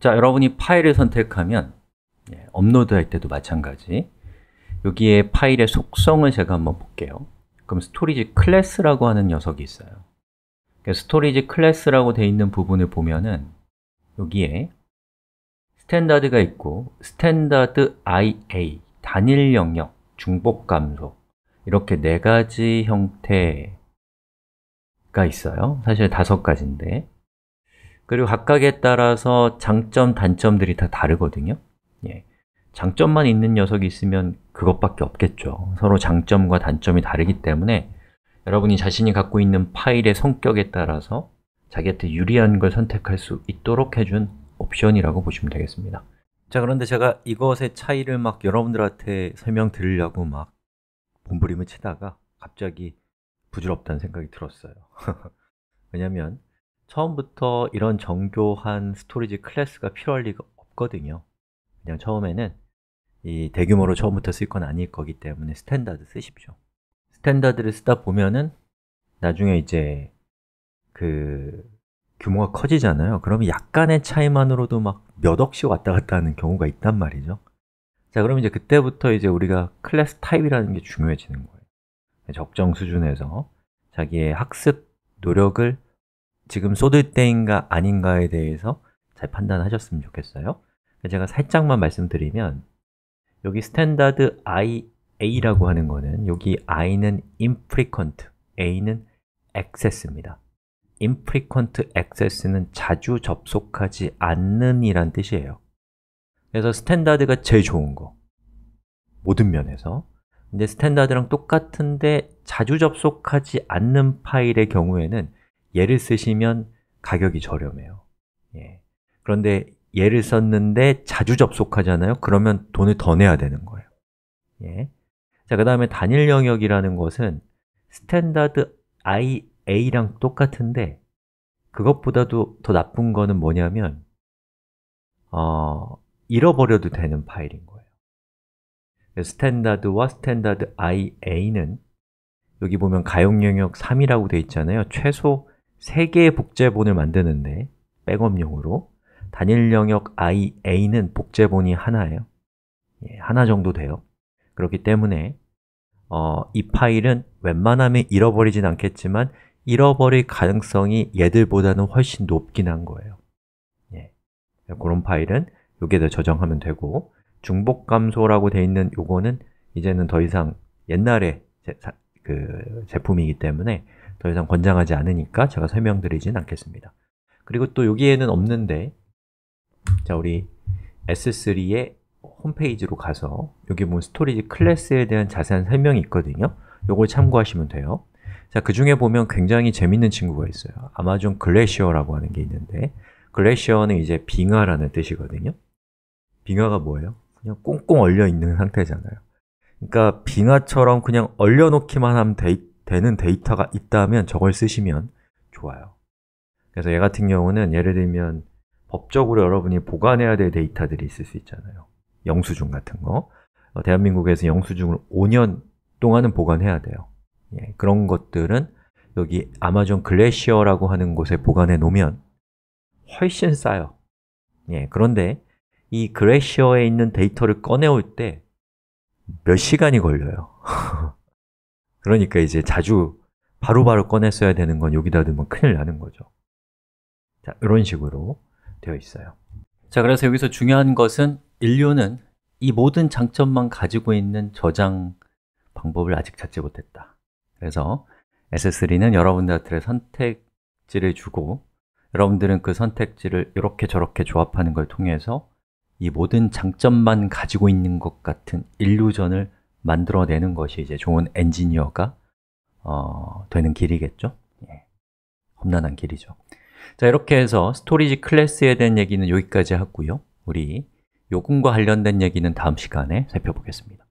자, 여러분이 파일을 선택하면 예, 업로드 할 때도 마찬가지 여기에 파일의 속성을 제가 한번 볼게요 그럼 스토리지 클래스라고 하는 녀석이 있어요 스토리지 클래스라고 되어 있는 부분을 보면은 여기에 스탠다드가 있고 스탠다드 IA, 단일 영역, 중복 감소 이렇게 네 가지 형태가 있어요 사실 다섯 가지인데 그리고 각각에 따라서 장점, 단점들이 다 다르거든요 예. 장점만 있는 녀석이 있으면 그것밖에 없겠죠 서로 장점과 단점이 다르기 때문에 여러분이 자신이 갖고 있는 파일의 성격에 따라서 자기한테 유리한 걸 선택할 수 있도록 해준 옵션이라고 보시면 되겠습니다 자 그런데 제가 이것의 차이를 막 여러분들한테 설명드리려고 막 몸부림을 치다가 갑자기 부질없다는 생각이 들었어요 왜냐면 처음부터 이런 정교한 스토리지 클래스가 필요할 리가 없거든요 그냥 처음에는 이 대규모로 처음부터 쓸 건 아닐 거기 때문에 스탠다드 쓰십시오 스탠다드를 쓰다 보면은 나중에 이제 그 규모가 커지잖아요 그러면 약간의 차이만으로도 막 몇 억씩 왔다 갔다 하는 경우가 있단 말이죠 자, 그럼 이제 그때부터 이제 우리가 클래스 타입이라는 게 중요해지는 거예요 적정 수준에서 자기의 학습 노력을 지금 쏟을 때인가 아닌가에 대해서 잘 판단하셨으면 좋겠어요 제가 살짝만 말씀드리면 여기 스탠다드 IA라고 하는 거는 여기 I는 infrequent, A는 access입니다 infrequent access는 자주 접속하지 않는 이란 뜻이에요 그래서 스탠다드가 제일 좋은 거 모든 면에서 근데 스탠다드랑 똑같은데 자주 접속하지 않는 파일의 경우에는 얘를 쓰시면 가격이 저렴해요 예. 그런데 얘를 썼는데 자주 접속하잖아요 그러면 돈을 더 내야 되는 거예요 예. 자, 그 다음에 단일 영역이라는 것은 스탠다드 IA랑 똑같은데 그것보다도 더 나쁜 거는 뭐냐면 어, 잃어버려도 되는 파일인 거예요 스탠다드와 스탠다드 IA는 여기 보면 가용 영역 3이라고 되어 있잖아요 최소 3개의 복제본을 만드는데 백업용으로 단일 영역 ia는 복제본이 하나예요 예, 하나 정도 돼요 그렇기 때문에 어, 이 파일은 웬만하면 잃어버리진 않겠지만 잃어버릴 가능성이 얘들보다는 훨씬 높긴 한 거예요 예, 그런 파일은 여기에다 저장하면 되고 중복 감소라고 돼 있는 요거는 이제는 더 이상 옛날에 제, 그 제품이기 때문에 더 이상 권장하지 않으니까 제가 설명드리진 않겠습니다 그리고 또 여기에는 없는데 자 우리 S3의 홈페이지로 가서 여기 보 뭐 스토리지 클래스에 대한 자세한 설명이 있거든요 요걸 참고하시면 돼요 자, 그 중에 보면 굉장히 재밌는 친구가 있어요 아마존 글래시어라고 하는 게 있는데 글래시어는 이제 빙하라는 뜻이거든요 빙하가 뭐예요? 그냥 꽁꽁 얼려 있는 상태잖아요 그러니까 빙하처럼 그냥 얼려놓기만 하면 돼, 되는 데이터가 있다면 저걸 쓰시면 좋아요 그래서 얘 같은 경우는 예를 들면 법적으로 여러분이 보관해야 될 데이터들이 있을 수 있잖아요 영수증 같은 거 어, 대한민국에서 영수증을 5년 동안은 보관해야 돼요 예, 그런 것들은 여기 아마존 글래시어라고 하는 곳에 보관해 놓으면 훨씬 싸요 예, 그런데 이 글래시어에 있는 데이터를 꺼내올 때 몇 시간이 걸려요 그러니까 이제 자주 바로바로 바로 꺼냈어야 되는 건 여기다 두면 큰일 나는 거죠 자, 이런 식으로 되어 있어요 자, 그래서 여기서 중요한 것은 인류는 이 모든 장점만 가지고 있는 저장 방법을 아직 찾지 못했다 그래서 S3는 여러분들한테 선택지를 주고 여러분들은 그 선택지를 이렇게 저렇게 조합하는 걸 통해서 이 모든 장점만 가지고 있는 것 같은 인류전을 만들어내는 것이 이제 좋은 엔지니어가 어, 되는 길이겠죠? 예. 험난한 길이죠. 자, 이렇게 해서 스토리지 클래스에 대한 얘기는 여기까지 하고요. 우리 요금과 관련된 얘기는 다음 시간에 살펴보겠습니다.